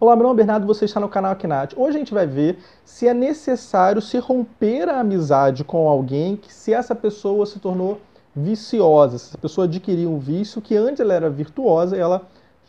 Olá, meu nome é Bernardo você está no canal Aknat. Hoje a gente vai ver se é necessário se romper a amizade com alguém que se essa pessoa se tornou viciosa, se essa pessoa adquiriu um vício que antes ela era virtuosa e ela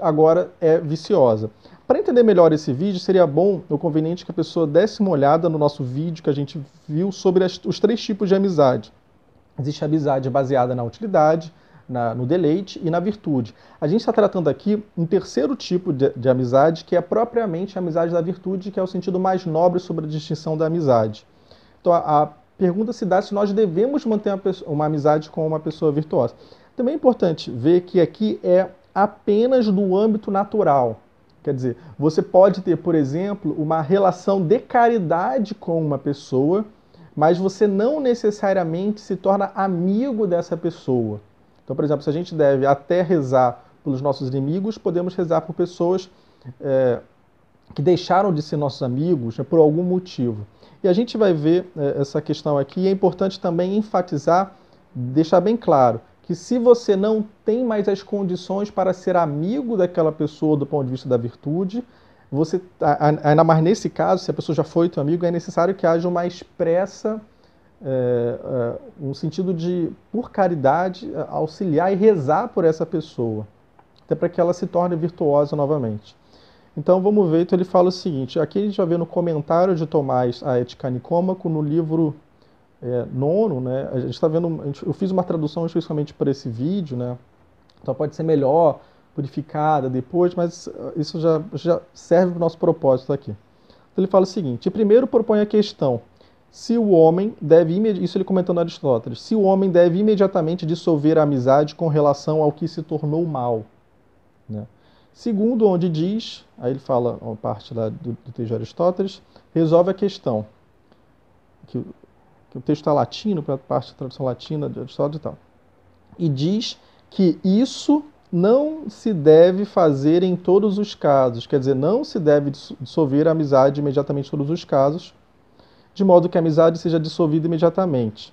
agora é viciosa. Para entender melhor esse vídeo, seria bom ou conveniente que a pessoa desse uma olhada no nosso vídeo que a gente viu sobre as, os três tipos de amizade. Existe a amizade baseada na utilidade, na, no deleite e na virtude. A gente está tratando aqui um terceiro tipo de, de, amizade, que é propriamente a amizade da virtude, que é o sentido mais nobre sobre a distinção da amizade. Então, a, a pergunta se dá se nós devemos manter uma, uma amizade com uma pessoa virtuosa. Também é importante ver que aqui é apenas no âmbito natural. Quer dizer, você pode ter, por exemplo, uma relação de caridade com uma pessoa, mas você não necessariamente se torna amigo dessa pessoa. Então, por exemplo, se a gente deve até rezar pelos nossos inimigos, podemos rezar por pessoas é, que deixaram de ser nossos amigos né, por algum motivo. E a gente vai ver é, essa questão aqui. E é importante também enfatizar, deixar bem claro, que se você não tem mais as condições para ser amigo daquela pessoa do ponto de vista da virtude, você, ainda mais nesse caso, se a pessoa já foi teu amigo, é necessário que haja uma expressa é, é, um sentido de, por caridade, é, auxiliar e rezar por essa pessoa, até para que ela se torne virtuosa novamente. Então vamos ver, então ele fala o seguinte, aqui a gente vai ver no comentário de Tomás a Ética Nicômaco, no livro é, nono, né, a gente está vendo, gente, eu fiz uma tradução especificamente para esse vídeo, né, então pode ser melhor purificada depois, mas é, isso já, já serve para o nosso propósito aqui. Então ele fala o seguinte, primeiro propõe a questão, se o homem deve isso ele comentando Aristóteles, se o homem deve imediatamente dissolver a amizade com relação ao que se tornou mal. Né? Segundo, onde diz, aí ele fala uma parte lá do, do texto de Aristóteles, resolve a questão. Que, que o texto está latino, para a parte da tradução latina de Aristóteles e tal. E diz que isso não se deve fazer em todos os casos, quer dizer, não se deve dissolver a amizade imediatamente em todos os casos, de modo que a amizade seja dissolvida imediatamente,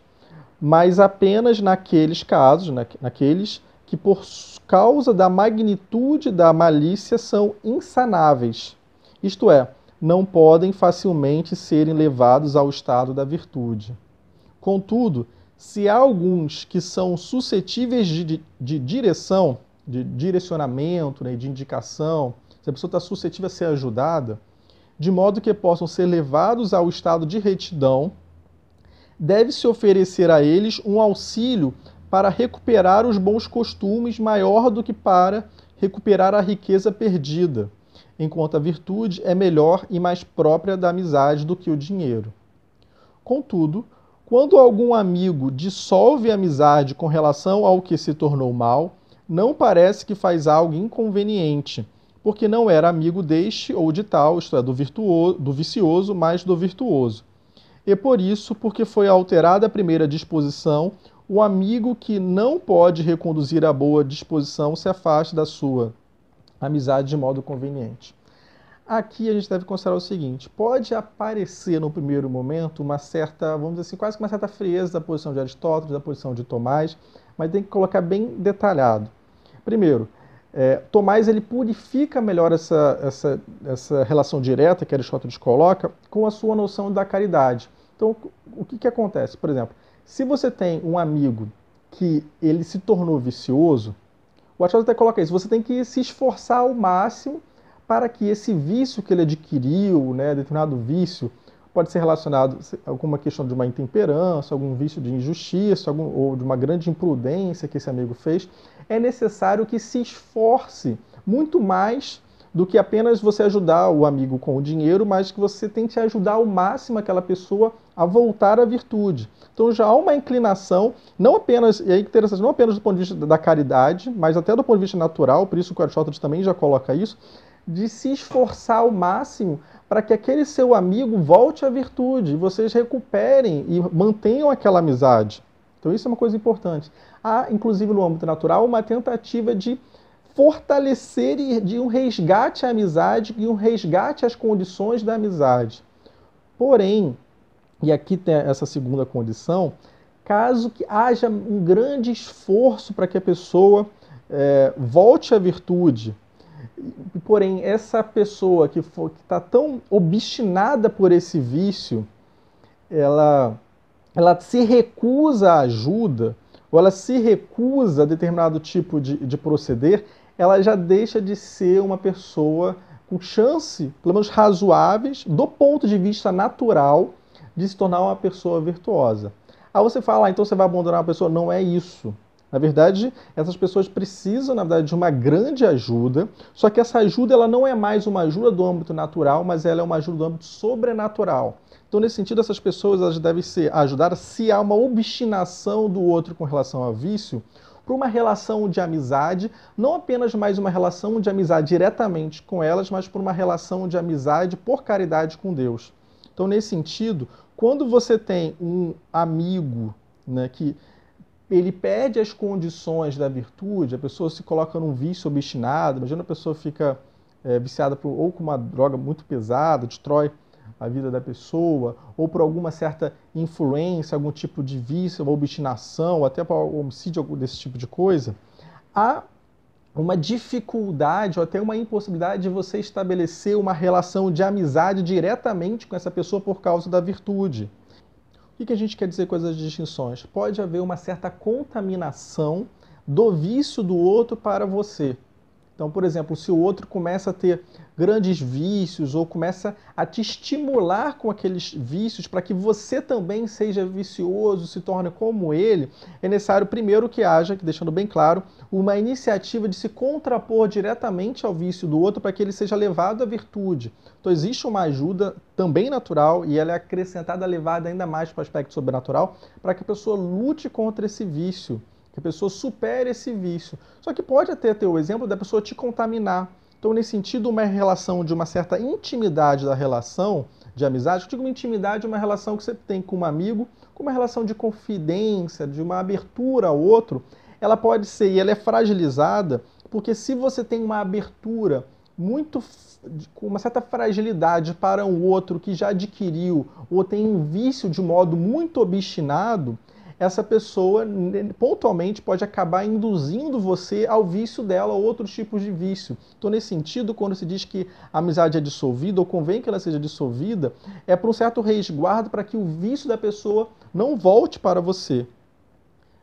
mas apenas naqueles casos, na, naqueles que por causa da magnitude da malícia são insanáveis, isto é, não podem facilmente serem levados ao estado da virtude. Contudo, se há alguns que são suscetíveis de, de, de direção, de direcionamento, né, de indicação, se a pessoa está suscetível a ser ajudada, de modo que possam ser levados ao estado de retidão, deve-se oferecer a eles um auxílio para recuperar os bons costumes maior do que para recuperar a riqueza perdida, enquanto a virtude é melhor e mais própria da amizade do que o dinheiro. Contudo, quando algum amigo dissolve a amizade com relação ao que se tornou mal, não parece que faz algo inconveniente porque não era amigo deste ou de tal, isto é, do, virtuoso, do vicioso, mas do virtuoso. E por isso, porque foi alterada a primeira disposição, o amigo que não pode reconduzir a boa disposição se afaste da sua amizade de modo conveniente. Aqui a gente deve considerar o seguinte: pode aparecer no primeiro momento uma certa, vamos dizer assim, quase que uma certa frieza da posição de Aristóteles, da posição de Tomás, mas tem que colocar bem detalhado. Primeiro, é, Tomás ele purifica melhor essa, essa, essa relação direta que Aristóteles coloca com a sua noção da caridade. Então, o que, que acontece? Por exemplo, se você tem um amigo que ele se tornou vicioso, o Aristóteles até coloca isso, você tem que se esforçar ao máximo para que esse vício que ele adquiriu, né, determinado vício, pode ser relacionado a alguma questão de uma intemperança, algum vício de injustiça, algum, ou de uma grande imprudência que esse amigo fez, é necessário que se esforce muito mais do que apenas você ajudar o amigo com o dinheiro, mas que você tente ajudar ao máximo aquela pessoa a voltar à virtude. Então já há uma inclinação, não apenas, e é interessante, não apenas do ponto de vista da caridade, mas até do ponto de vista natural, por isso que o Aristóteles também já coloca isso, de se esforçar ao máximo para que aquele seu amigo volte à virtude, vocês recuperem e mantenham aquela amizade. Então isso é uma coisa importante. Há, inclusive no âmbito natural, uma tentativa de fortalecer e de um resgate à amizade e um resgate às condições da amizade. Porém, e aqui tem essa segunda condição, caso que haja um grande esforço para que a pessoa é, volte à virtude, Porém, essa pessoa que está tão obstinada por esse vício, ela, ela se recusa à ajuda, ou ela se recusa a determinado tipo de, de proceder, ela já deixa de ser uma pessoa com chance, pelo menos razoáveis, do ponto de vista natural, de se tornar uma pessoa virtuosa. Aí você fala, ah, então você vai abandonar uma pessoa? Não é isso. Na verdade, essas pessoas precisam, na verdade, de uma grande ajuda, só que essa ajuda ela não é mais uma ajuda do âmbito natural, mas ela é uma ajuda do âmbito sobrenatural. Então, nesse sentido, essas pessoas elas devem ser ajudadas se há uma obstinação do outro com relação ao vício, para uma relação de amizade, não apenas mais uma relação de amizade diretamente com elas, mas por uma relação de amizade por caridade com Deus. Então, nesse sentido, quando você tem um amigo né, que ele pede as condições da virtude, a pessoa se coloca num vício obstinado, imagina a pessoa fica é, viciada por, ou com uma droga muito pesada, destrói a vida da pessoa, ou por alguma certa influência, algum tipo de vício, uma obstinação, até para homicídio, desse tipo de coisa, há uma dificuldade ou até uma impossibilidade de você estabelecer uma relação de amizade diretamente com essa pessoa por causa da virtude. O que a gente quer dizer com essas distinções? Pode haver uma certa contaminação do vício do outro para você. Então, por exemplo, se o outro começa a ter grandes vícios ou começa a te estimular com aqueles vícios para que você também seja vicioso, se torne como ele, é necessário primeiro que haja, deixando bem claro, uma iniciativa de se contrapor diretamente ao vício do outro para que ele seja levado à virtude. Então, existe uma ajuda também natural e ela é acrescentada, levada ainda mais para o aspecto sobrenatural, para que a pessoa lute contra esse vício que a pessoa supere esse vício. Só que pode até ter o exemplo da pessoa te contaminar. Então, nesse sentido, uma relação de uma certa intimidade da relação de amizade, eu digo uma intimidade, uma relação que você tem com um amigo, com uma relação de confidência, de uma abertura ao outro, ela pode ser e ela é fragilizada, porque se você tem uma abertura muito com uma certa fragilidade para um outro que já adquiriu ou tem um vício de modo muito obstinado, essa pessoa pontualmente pode acabar induzindo você ao vício dela ou outros tipos de vício. Então, nesse sentido, quando se diz que a amizade é dissolvida ou convém que ela seja dissolvida, é para um certo resguardo para que o vício da pessoa não volte para você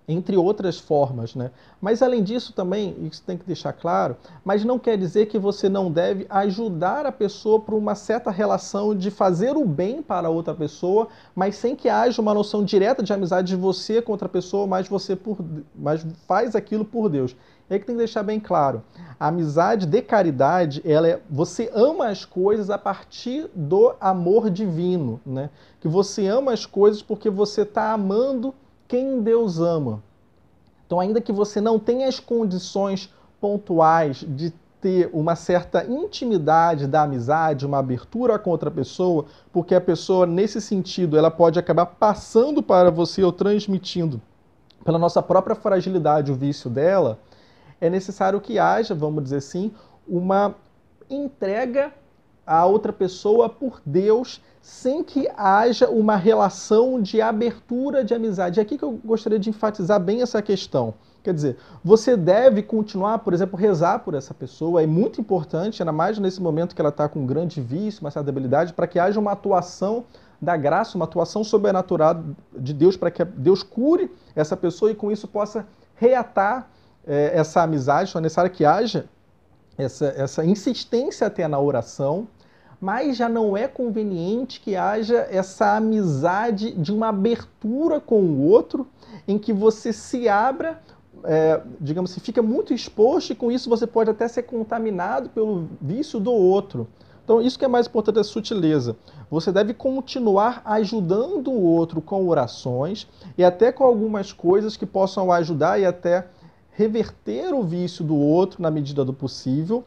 entre outras formas. Né? Mas além disso também, isso tem que deixar claro, mas não quer dizer que você não deve ajudar a pessoa para uma certa relação de fazer o bem para outra pessoa, mas sem que haja uma noção direta de amizade de você com outra pessoa, mas você por, mas faz aquilo por Deus. É que tem que deixar bem claro. A amizade de caridade, ela é você ama as coisas a partir do amor divino, né? Que você ama as coisas porque você está amando quem Deus ama. Então, ainda que você não tenha as condições pontuais de ter uma certa intimidade da amizade, uma abertura com outra pessoa, porque a pessoa, nesse sentido, ela pode acabar passando para você ou transmitindo pela nossa própria fragilidade o vício dela, é necessário que haja, vamos dizer assim, uma entrega a outra pessoa por Deus sem que haja uma relação de abertura de amizade. É aqui que eu gostaria de enfatizar bem essa questão. Quer dizer, você deve continuar, por exemplo, rezar por essa pessoa, é muito importante, ainda mais nesse momento que ela está com um grande vício, uma certa debilidade, para que haja uma atuação da graça, uma atuação sobrenatural de Deus, para que Deus cure essa pessoa e com isso possa reatar é, essa amizade. Só é necessário que haja essa, essa insistência até na oração, mas já não é conveniente que haja essa amizade de uma abertura com o outro, em que você se abra, é, digamos assim, fica muito exposto e com isso você pode até ser contaminado pelo vício do outro. Então, isso que é mais importante é a sutileza. Você deve continuar ajudando o outro com orações e até com algumas coisas que possam ajudar e até reverter o vício do outro na medida do possível,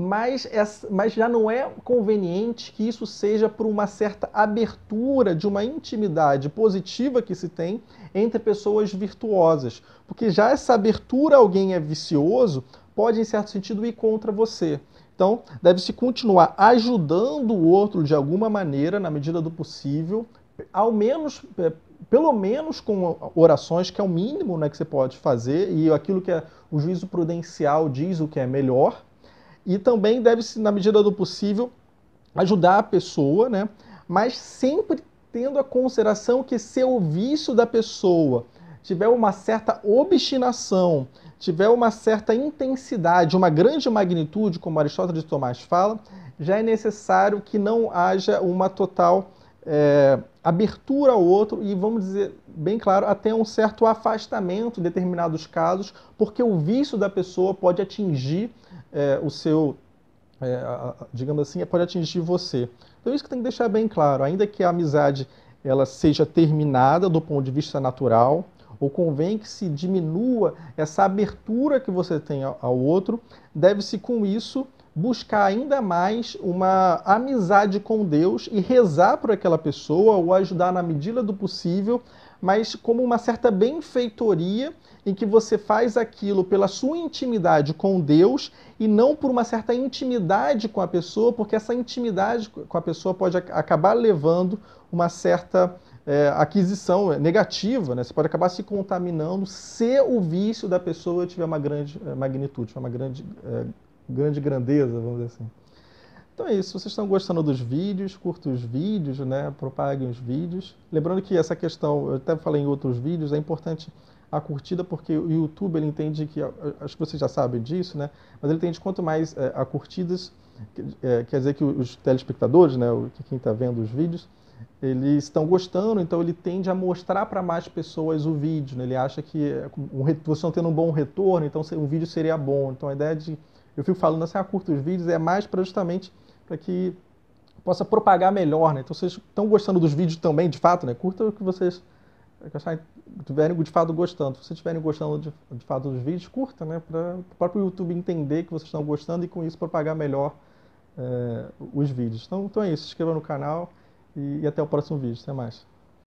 mas, essa, mas já não é conveniente que isso seja por uma certa abertura de uma intimidade positiva que se tem entre pessoas virtuosas. Porque já essa abertura a alguém é vicioso pode, em certo sentido, ir contra você. Então, deve-se continuar ajudando o outro de alguma maneira, na medida do possível, ao menos é, pelo menos com orações, que é o mínimo né, que você pode fazer, e aquilo que é o juízo prudencial diz o que é melhor, e também deve-se, na medida do possível, ajudar a pessoa, né? Mas sempre tendo a consideração que se o vício da pessoa tiver uma certa obstinação, tiver uma certa intensidade, uma grande magnitude, como Aristóteles de Tomás fala, já é necessário que não haja uma total é, abertura ao outro e, vamos dizer bem claro, até um certo afastamento em determinados casos, porque o vício da pessoa pode atingir é, o seu, é, digamos assim, é, pode atingir você. Então isso que tem que deixar bem claro, ainda que a amizade ela seja terminada do ponto de vista natural, ou convém que se diminua essa abertura que você tem ao outro, deve-se com isso buscar ainda mais uma amizade com Deus e rezar por aquela pessoa ou ajudar na medida do possível mas como uma certa benfeitoria em que você faz aquilo pela sua intimidade com Deus e não por uma certa intimidade com a pessoa, porque essa intimidade com a pessoa pode acabar levando uma certa é, aquisição negativa, né? Você pode acabar se contaminando se o vício da pessoa tiver uma grande é, magnitude, uma grande, é, grande grandeza, vamos dizer assim. Então é isso, se vocês estão gostando dos vídeos, curtam os vídeos, né? propaguem os vídeos. Lembrando que essa questão, eu até falei em outros vídeos, é importante a curtida, porque o YouTube ele entende que, acho que vocês já sabem disso, né? Mas ele entende quanto mais é, a curtidas, é, quer dizer que os telespectadores, né, quem está vendo os vídeos, eles estão gostando, então ele tende a mostrar para mais pessoas o vídeo, né? Ele acha que é um, vocês estão tendo um bom retorno, então um vídeo seria bom. Então a ideia de eu fico falando assim, ah, curto os vídeos, é mais para justamente para que possa propagar melhor, né? Então vocês estão gostando dos vídeos também, de fato, né? Curta o que vocês tiverem de fato gostando. Se vocês estiverem gostando de, de, fato dos vídeos, curta, né? Para o próprio YouTube entender que vocês estão gostando e com isso propagar melhor é, os vídeos. Então, então é isso, se inscreva no canal e, e até o próximo vídeo. Até mais.